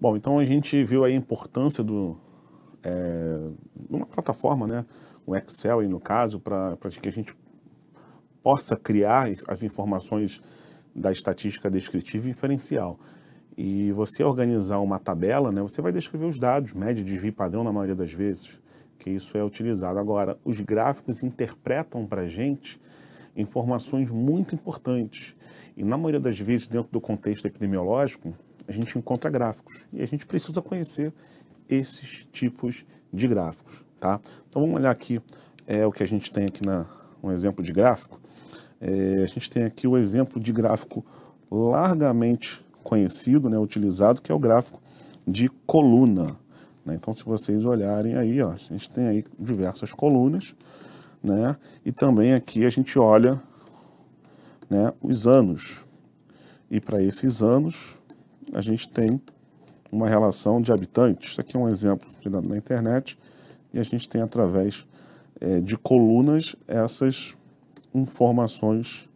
Bom, então a gente viu a importância do é, uma plataforma, né, o Excel aí no caso, para que a gente possa criar as informações da estatística descritiva e inferencial. E você organizar uma tabela, né, você vai descrever os dados, média, desvio, padrão na maioria das vezes, que isso é utilizado. Agora, os gráficos interpretam para a gente informações muito importantes. E na maioria das vezes, dentro do contexto epidemiológico, a gente encontra gráficos e a gente precisa conhecer esses tipos de gráficos, tá? Então vamos olhar aqui é o que a gente tem aqui na um exemplo de gráfico. É, a gente tem aqui o exemplo de gráfico largamente conhecido, né, utilizado, que é o gráfico de coluna. Né? Então, se vocês olharem aí, ó, a gente tem aí diversas colunas, né? E também aqui a gente olha, né, os anos. E para esses anos, a gente tem uma relação de habitantes. Isso aqui é um exemplo tirado na internet. E a gente tem, através é, de colunas, essas informações,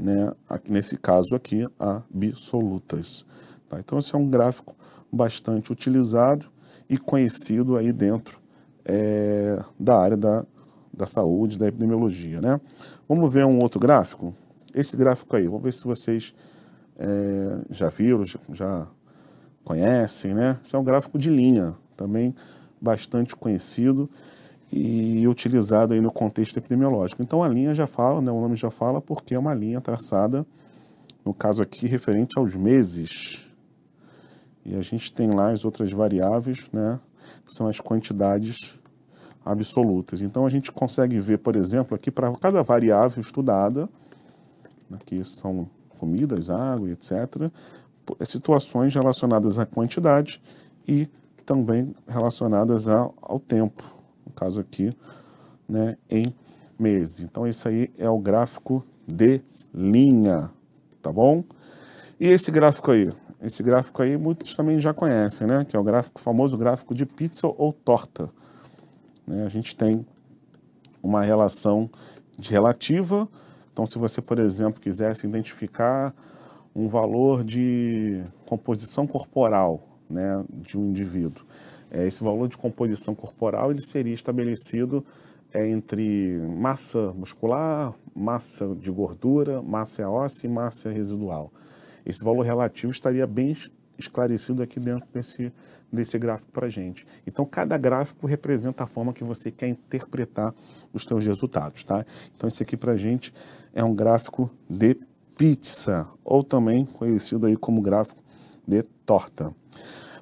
né, aqui nesse caso aqui, absolutas. Tá? Então, esse é um gráfico bastante utilizado e conhecido aí dentro é, da área da, da saúde, da epidemiologia. Né? Vamos ver um outro gráfico? Esse gráfico aí, vamos ver se vocês é, já viram, já conhecem, né? Isso é um gráfico de linha, também bastante conhecido e utilizado aí no contexto epidemiológico. Então a linha já fala, né? O nome já fala porque é uma linha traçada, no caso aqui, referente aos meses. E a gente tem lá as outras variáveis, né? Que são as quantidades absolutas. Então a gente consegue ver, por exemplo, aqui para cada variável estudada, aqui né? são comidas, água, etc., eh, situações relacionadas à quantidade e também relacionadas ao, ao tempo, no caso aqui, né, em meses. Então, esse aí é o gráfico de linha, tá bom? E esse gráfico aí? Esse gráfico aí muitos também já conhecem, né? Que é o gráfico o famoso gráfico de pizza ou torta. Né? A gente tem uma relação de relativa então, se você, por exemplo, quisesse identificar um valor de composição corporal né, de um indivíduo, é, esse valor de composição corporal ele seria estabelecido é, entre massa muscular, massa de gordura, massa é óssea e massa é residual. Esse valor relativo estaria bem esclarecido aqui dentro desse, desse gráfico para a gente. Então, cada gráfico representa a forma que você quer interpretar os seus resultados, tá? Então, esse aqui para a gente é um gráfico de pizza, ou também conhecido aí como gráfico de torta.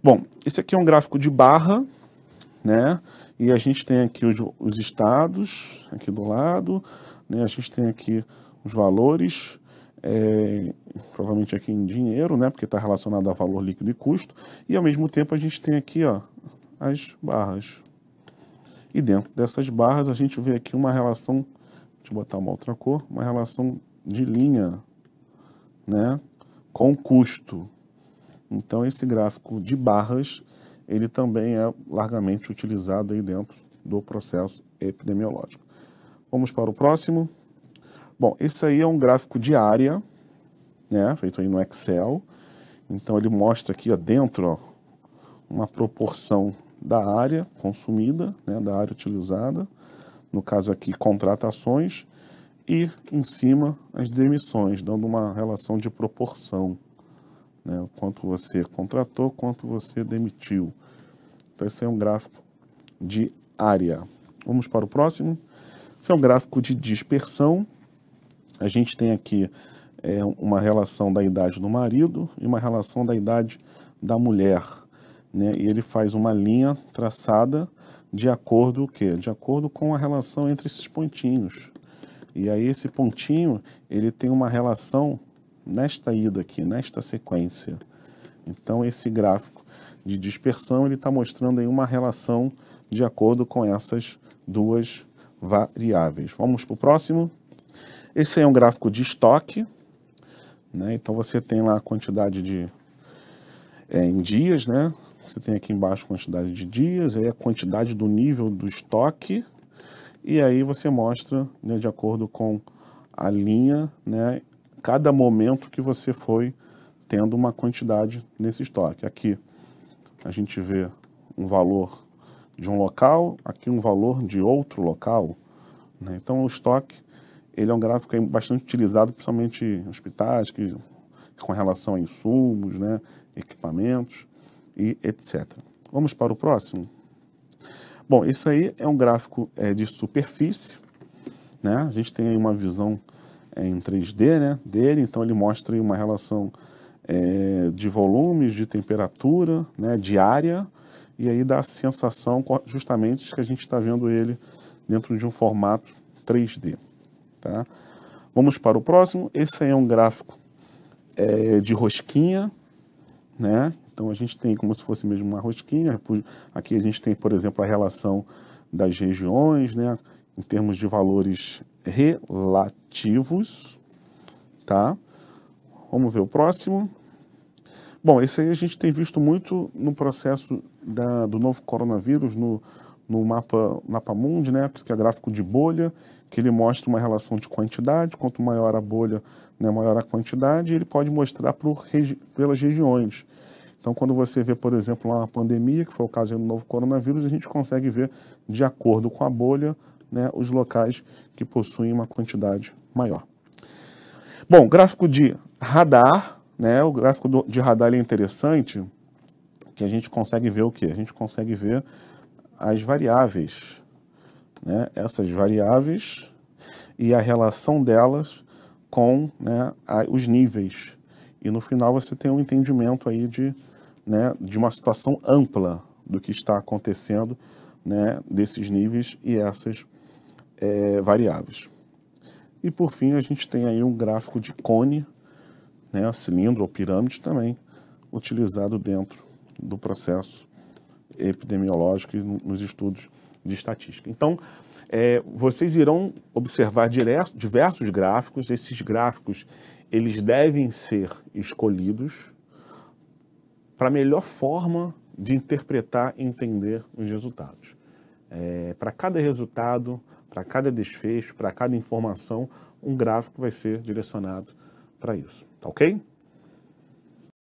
Bom, esse aqui é um gráfico de barra, né? E a gente tem aqui os, os estados, aqui do lado, né? A gente tem aqui os valores é, provavelmente aqui em dinheiro, né, porque está relacionado a valor líquido e custo, e ao mesmo tempo a gente tem aqui ó, as barras. E dentro dessas barras a gente vê aqui uma relação, deixa eu botar uma outra cor, uma relação de linha né, com custo. Então esse gráfico de barras, ele também é largamente utilizado aí dentro do processo epidemiológico. Vamos para o próximo. Bom, esse aí é um gráfico de área, né, feito aí no Excel. Então ele mostra aqui ó, dentro ó, uma proporção da área consumida, né, da área utilizada, no caso aqui contratações, e em cima as demissões, dando uma relação de proporção, né, quanto você contratou, quanto você demitiu. Então esse é um gráfico de área. Vamos para o próximo. Esse é um gráfico de dispersão. A gente tem aqui é, uma relação da idade do marido e uma relação da idade da mulher. Né? E ele faz uma linha traçada de acordo o quê? De acordo com a relação entre esses pontinhos. E aí esse pontinho, ele tem uma relação nesta ida aqui, nesta sequência. Então esse gráfico de dispersão, ele está mostrando aí uma relação de acordo com essas duas variáveis. Vamos para o próximo. Esse é um gráfico de estoque, né? Então você tem lá a quantidade de é, em dias, né? Você tem aqui embaixo a quantidade de dias, aí a quantidade do nível do estoque, e aí você mostra, né, de acordo com a linha, né, cada momento que você foi tendo uma quantidade nesse estoque. Aqui a gente vê um valor de um local, aqui um valor de outro local. Né? Então o estoque ele é um gráfico é bastante utilizado, principalmente em hospitais, que, com relação a insumos, né, equipamentos e etc. Vamos para o próximo? Bom, esse aí é um gráfico é, de superfície, né? A gente tem aí uma visão é, em 3D né, dele, então ele mostra aí uma relação é, de volumes, de temperatura, né, de área, e aí dá a sensação justamente que a gente está vendo ele dentro de um formato 3D. Tá? Vamos para o próximo. Esse aí é um gráfico é, de rosquinha, né? Então a gente tem como se fosse mesmo uma rosquinha. Aqui a gente tem, por exemplo, a relação das regiões, né? Em termos de valores relativos, tá? Vamos ver o próximo. Bom, esse aí a gente tem visto muito no processo da, do novo coronavírus, no, no mapa, mapa mundi, né, que é gráfico de bolha, que ele mostra uma relação de quantidade, quanto maior a bolha, né, maior a quantidade, e ele pode mostrar por regi pelas regiões. Então, quando você vê, por exemplo, uma pandemia, que foi o caso do novo coronavírus, a gente consegue ver, de acordo com a bolha, né, os locais que possuem uma quantidade maior. Bom, gráfico de radar, né, o gráfico do, de radar é interessante, que a gente consegue ver o que? A gente consegue ver as variáveis, né, essas variáveis e a relação delas com né, a, os níveis. E no final você tem um entendimento aí de, né, de uma situação ampla do que está acontecendo né, desses níveis e essas é, variáveis. E por fim a gente tem aí um gráfico de cone, né, cilindro ou pirâmide também, utilizado dentro do processo epidemiológico e nos estudos de estatística. Então, é, vocês irão observar diversos, diversos gráficos. Esses gráficos eles devem ser escolhidos para a melhor forma de interpretar e entender os resultados. É, para cada resultado, para cada desfecho, para cada informação, um gráfico vai ser direcionado para isso, tá ok?